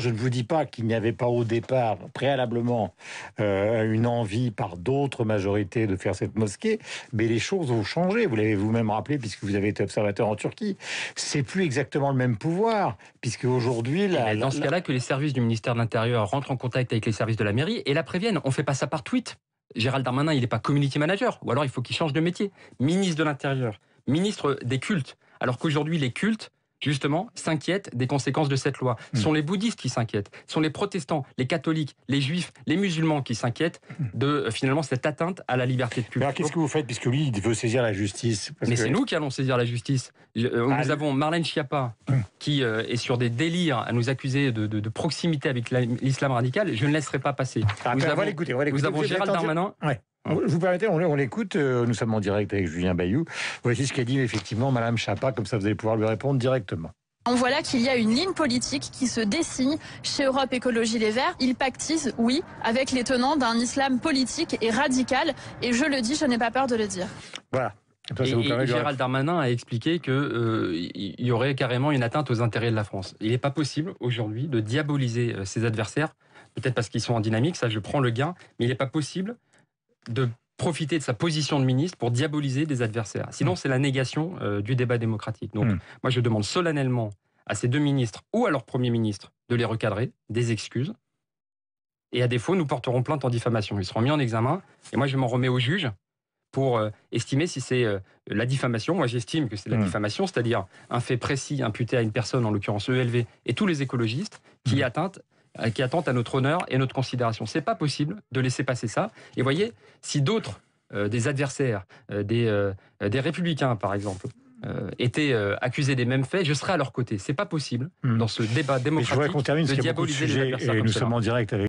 Je ne vous dis pas qu'il n'y avait pas au départ, préalablement, euh, une envie par d'autres majorités de faire cette mosquée, mais les choses ont changé. Vous l'avez vous-même rappelé, puisque vous avez été observateur en Turquie. C'est plus exactement le même pouvoir, puisque aujourd'hui... Eh ben, dans ce cas-là, que les services du ministère de l'Intérieur rentrent en contact avec les services de la mairie et la préviennent. On fait pas ça par tweet. Gérald Darmanin, il n'est pas community manager, ou alors il faut qu'il change de métier. Ministre de l'Intérieur, ministre des cultes, alors qu'aujourd'hui les cultes justement s'inquiètent des conséquences de cette loi. Ce sont hmm. les bouddhistes qui s'inquiètent, ce sont les protestants, les catholiques, les juifs, les musulmans qui s'inquiètent hmm. de euh, finalement cette atteinte à la liberté de culte. Alors qu'est-ce que vous faites puisque lui il veut saisir la justice Mais c'est nous qui allons saisir la justice. Euh, ah, nous avons Marlène Schiappa hmm. qui euh, est sur des délires à nous accuser de, proximité avec l'islam radical. Je ne laisserai pas passer. Vous ah, nous on va avons Gérald Darmanin. Ah, vous permettez, on, l'écoute. Euh, nous sommes en direct avec Julien Bayou. Voici ce qu'a dit effectivement Madame Chapa, comme ça vous allez pouvoir lui répondre directement. On voit là qu'il y a une ligne politique qui se dessine chez Europe Écologie Les Verts. Ils pactisent, oui, avec les tenants d'un islam politique et radical. Et je le dis, je n'ai pas peur de le dire. Voilà. Et, Gérald Darmanin a expliqué que euh, il y aurait carrément une atteinte aux intérêts de la France. Il n'est pas possible aujourd'hui de diaboliser euh, ses adversaires, peut-être parce qu'ils sont en dynamique, ça je prends le gain, mais il n'est pas possible de profiter de sa position de ministre pour diaboliser des adversaires. Sinon, hmm. c'est la négation euh, du débat démocratique. Donc, hmm. moi, je demande solennellement à ces deux ministres ou à leur Premier ministre de les recadrer, des excuses. Et à défaut, nous porterons plainte en diffamation. Ils seront mis en examen. Et moi, je m'en remets au juge pour euh, estimer si c'est euh, la diffamation. Moi, j'estime que c'est la hmm. diffamation, c'est-à-dire un fait précis imputé à une personne, en l'occurrence ELV, et tous les écologistes, qui est atteinte euh, qui attendent à notre honneur et notre considération. C'est pas possible de laisser passer ça. Et voyez, si d'autres, euh, des adversaires, euh, des, des républicains par exemple, étaient accusés des mêmes faits, je serais à leur côté. C'est pas possible hmm. dans ce débat démocratique. je voudrais qu'on termine, de et nous sommes en direct avec